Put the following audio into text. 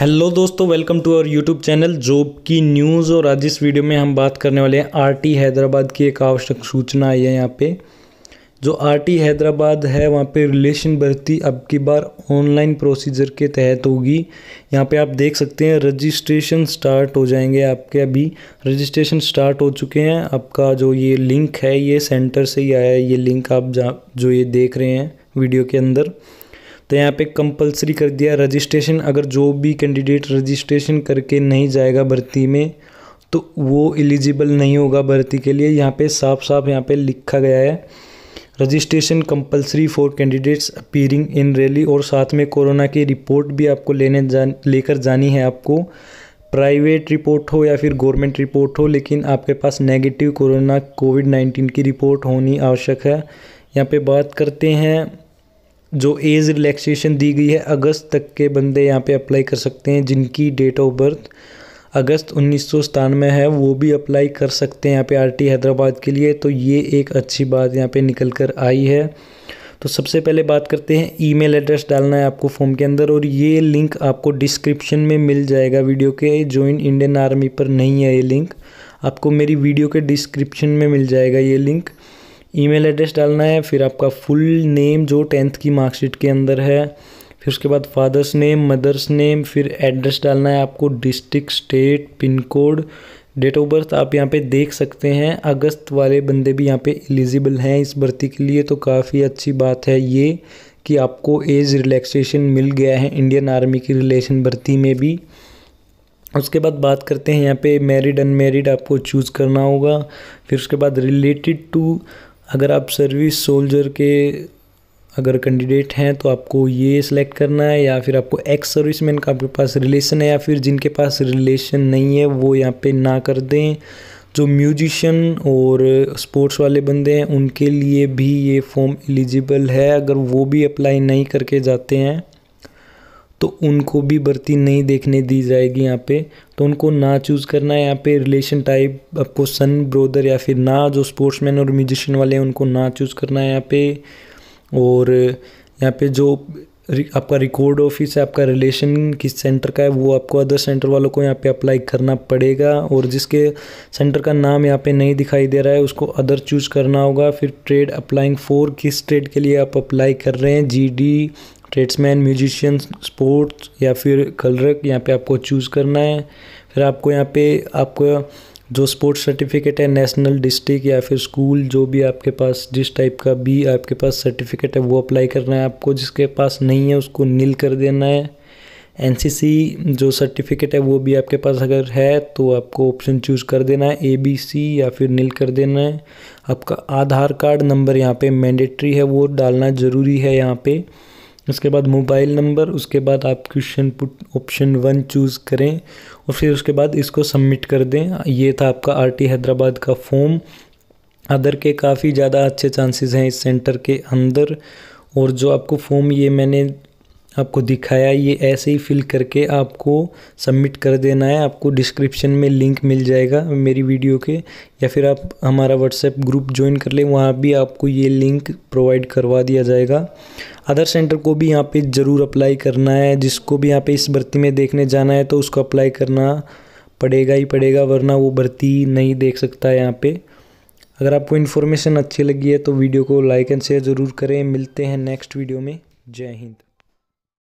hello दोस्तों welcome to our YouTube channel job की news और आज इस वीडियो में हम बात करने वाले हैं आरटी हैदराबाद की एक आवश्यक सूचना आई है यहाँ पे जो आरटी हैदराबाद है वहाँ पे रिलेशन भर्ती अब की बार ऑनलाइन प्रोसीजर के तहत होगी यहाँ पे आप देख सकते हैं रजिस्ट्रेशन स्टार्ट हो जाएंगे आपके अभी रजिस्ट्रेशन स्टार्ट हो चुके हैं आपका जो ये लिंक है ये सेंटर से ही आया है ये लिंक आप जो ये देख रहे हैं वीडियो के अंदर तो यहाँ पे कंपलसरी कर दिया रजिस्ट्रेशन अगर जो भी कैंडिडेट रजिस्ट्रेशन करके नहीं जाएगा भर्ती में तो वो एलिजिबल नहीं होगा भर्ती के लिए यहाँ पे साफ साफ यहाँ पे लिखा गया है registration compulsory for candidates appearing in rally और साथ में कोरोना की रिपोर्ट भी आपको लेने जा लेकर जानी है आपको प्राइवेट रिपोर्ट हो या फिर गवर्नमेंट रिपोर्ट हो लेकिन आपके पास नेगेटिव कोरोना कोविड नाइन्टीन की रिपोर्ट होनी आवश्यक है यहाँ पे बात करते हैं जो एज रिलैक्सेशन दी गई है अगस्त तक के बंदे यहाँ पे अप्लाई कर सकते हैं जिनकी डेट ऑफ बर्थ अगस्त उन्नीस सौ सतानवे है वो भी अप्लाई कर सकते हैं यहाँ पे आरटी हैदराबाद के लिए तो ये एक अच्छी बात यहाँ पे निकल कर आई है तो सबसे पहले बात करते हैं ईमेल एड्रेस डालना है आपको फॉर्म के अंदर और ये लिंक आपको डिस्क्रिप्शन में मिल जाएगा वीडियो के ज्वाइन इंडियन आर्मी पर नहीं है ये लिंक आपको मेरी वीडियो के डिस्क्रिप्शन में मिल जाएगा ये लिंक ईमेल एड्रेस डालना है फिर आपका फुल नेम जो टेंथ की मार्कशीट के अंदर है फिर उसके बाद फादर्स नेम मदर्स नेम फिर एड्रेस डालना है आपको district state pin code date of birth आप यहाँ पे देख सकते हैं अगस्त वाले बंदे भी यहाँ पे एलिजिबल हैं इस भर्ती के लिए तो काफ़ी अच्छी बात है ये कि आपको एज रिलैक्सेशन मिल गया है इंडियन आर्मी की रिलेशन भर्ती में भी उसके बाद बात करते हैं यहाँ पे मैरिड अनमेरिड आपको चूज़ करना होगा फिर उसके बाद रिलेटेड टू अगर आप सर्विस सोल्जर के अगर कैंडिडेट हैं तो आपको ये सिलेक्ट करना है या फिर आपको एक्स सर्विस मैन का आपके पास रिलेशन है या फिर जिनके पास रिलेशन नहीं है वो यहाँ पे ना कर दें जो म्यूजिशन और स्पोर्ट्स वाले बंदे हैं उनके लिए भी ये फॉर्म एलिजिबल है अगर वो भी अप्लाई नहीं करके जाते हैं तो उनको भी भर्ती नहीं देखने दी जाएगी यहाँ पे तो उनको ना चूज़ करना है यहाँ पे रिलेशन टाइप आपको सन ब्रोदर या फिर ना जो स्पोर्ट्समैन और म्यूजिशियन वाले हैं उनको ना चूज़ करना है यहाँ पे और यहाँ पे जो आपका रिकॉर्ड ऑफिस है आपका रिलेशन किस सेंटर का है वो आपको अदर सेंटर वालों को यहाँ पे अप्लाई करना पड़ेगा और जिसके सेंटर का नाम यहाँ पे नहीं दिखाई दे रहा है उसको अदर चूज़ करना होगा फिर ट्रेड अप्लाइंग फॉर किस ट्रेड के लिए आप अप्लाई कर रहे हैं जीडी ट्रेड्समैन म्यूजिशियन स्पोर्ट्स या फिर कलरक यहाँ पे आपको चूज़ करना है फिर आपको यहाँ पे आपको जो स्पोर्ट्स सर्टिफिकेट है नेशनल डिस्ट्रिक्ट या फिर स्कूल जो भी आपके पास जिस टाइप का भी आपके पास सर्टिफिकेट है वो अप्लाई करना है आपको जिसके पास नहीं है उसको नील कर देना है एन जो सर्टिफिकेट है वो भी आपके पास अगर है तो आपको ऑप्शन चूज़ कर देना है ए बी सी या फिर नील कर देना है आपका आधार कार्ड नंबर यहाँ पे मैंडेट्री है वो डालना ज़रूरी है यहाँ पर उसके बाद मोबाइल नंबर उसके बाद आप question put option one choose करें और फिर उसके बाद इसको सबमिट कर दें ये था आपका आरटी हैदराबाद का फॉर्म अदर के काफ़ी ज़्यादा अच्छे चांसेस हैं इस सेंटर के अंदर और जो आपको फॉर्म ये मैंने आपको दिखाया ये ऐसे ही फिल करके आपको सबमिट कर देना है आपको डिस्क्रिप्शन में लिंक मिल जाएगा मेरी वीडियो के या फिर आप हमारा व्हाट्सएप ग्रुप ज्वाइन कर लें वहाँ भी आपको ये लिंक प्रोवाइड करवा दिया जाएगा अदर सेंटर को भी यहाँ पे ज़रूर अप्लाई करना है जिसको भी यहाँ पे इस भर्ती में देखने जाना है तो उसको अप्लाई करना पड़ेगा ही पड़ेगा वरना वो भर्ती नहीं देख सकता है यहाँ पर अगर आपको इन्फॉर्मेशन अच्छी लगी है तो वीडियो को लाइक एंड शेयर ज़रूर करें मिलते हैं नेक्स्ट वीडियो में जय हिंद